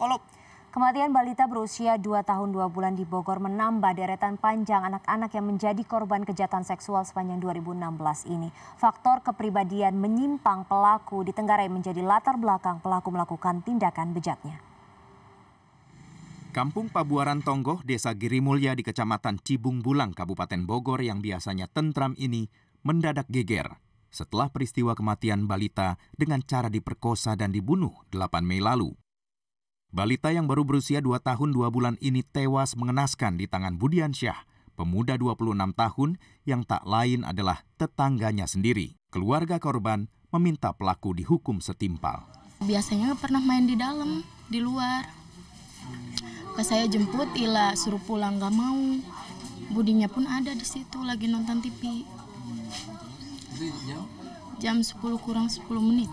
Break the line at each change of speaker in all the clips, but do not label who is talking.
psikolog. Kematian balita berusia 2 tahun 2 bulan di Bogor menambah deretan panjang anak-anak yang menjadi korban kejahatan seksual sepanjang 2016 ini. Faktor kepribadian menyimpang pelaku di tenggarai menjadi latar belakang pelaku melakukan tindakan bejatnya. Kampung Pabuaran Tonggoh, Desa Girimulya di Kecamatan Cibung Bulang, Kabupaten Bogor yang biasanya tentram ini mendadak geger setelah peristiwa kematian balita dengan cara diperkosa dan dibunuh 8 Mei lalu. Balita yang baru berusia 2 tahun 2 bulan ini tewas mengenaskan di tangan Budiansyah, pemuda 26 tahun yang tak lain adalah tetangganya sendiri. Keluarga korban meminta pelaku dihukum setimpal.
Biasanya pernah main di dalam, di luar. Ke saya jemput, Ila suruh pulang gak mau. Budinya pun ada di situ lagi nonton TV. Jam 10 kurang 10 menit.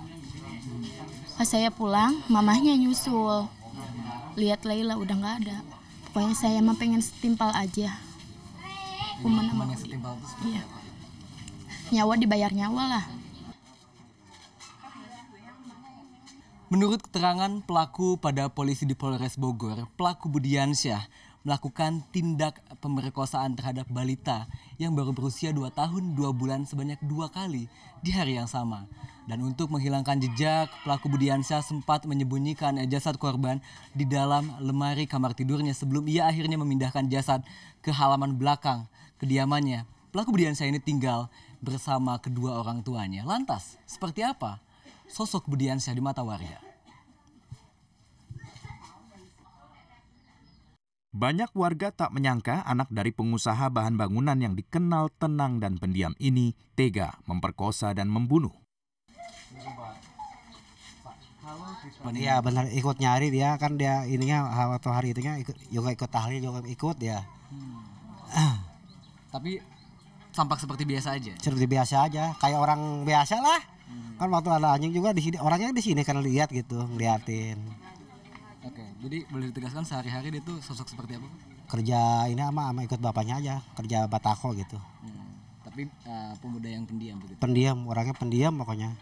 Pas saya pulang, mamahnya nyusul lihat Laila udah nggak ada pokoknya saya mah pengen setimpal aja
kuman sama setimpal iya.
nyawa dibayar nyawa lah
Menurut keterangan pelaku pada polisi di Polres Bogor, pelaku Budiansyah melakukan tindak pemerkosaan terhadap balita yang baru berusia 2 tahun 2 bulan sebanyak dua kali di hari yang sama. Dan untuk menghilangkan jejak, pelaku Budiansyah sempat menyembunyikan jasad korban di dalam lemari kamar tidurnya sebelum ia akhirnya memindahkan jasad ke halaman belakang kediamannya. Pelaku Budiansyah ini tinggal bersama kedua orang tuanya. Lantas, seperti apa sosok Budiansyah di mata warga?
Banyak warga tak menyangka anak dari pengusaha bahan bangunan yang dikenal tenang dan pendiam ini tega memperkosa dan membunuh. Iya benar ikut nyari dia
kan dia ininya atau hari itunya ikut, juga ikut tahlil juga ikut ya.
Hmm. Tapi tampak seperti biasa aja.
Seperti biasa aja, kayak orang biasa lah. Hmm. Kan waktu ada anjing juga di sini orangnya di sini kan lihat gitu, ngeliatin
oke jadi boleh ditegaskan sehari-hari dia tuh sosok seperti apa
kerja ini ama ama ikut bapaknya aja kerja batako gitu
hmm. tapi uh, pemuda yang pendiam begitu pendiam orangnya
pendiam
pokoknya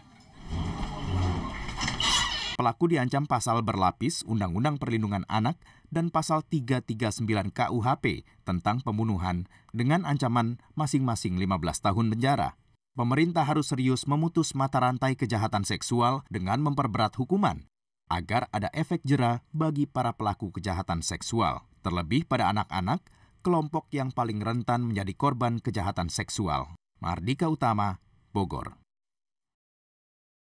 Pelaku diancam pasal berlapis Undang-Undang Perlindungan Anak dan pasal 339 KUHP tentang pembunuhan dengan ancaman masing-masing 15 tahun penjara. Pemerintah harus serius memutus mata rantai kejahatan seksual dengan memperberat hukuman agar ada efek jera bagi para pelaku kejahatan seksual, terlebih pada anak-anak, kelompok yang paling rentan menjadi korban kejahatan seksual. Mardika Utama, Bogor.